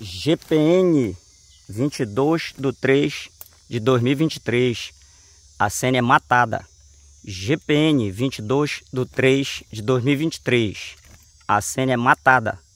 GPN 22 do 3 de 2023. A cena é matada. GPN 22 do 3 de 2023. A cena é matada.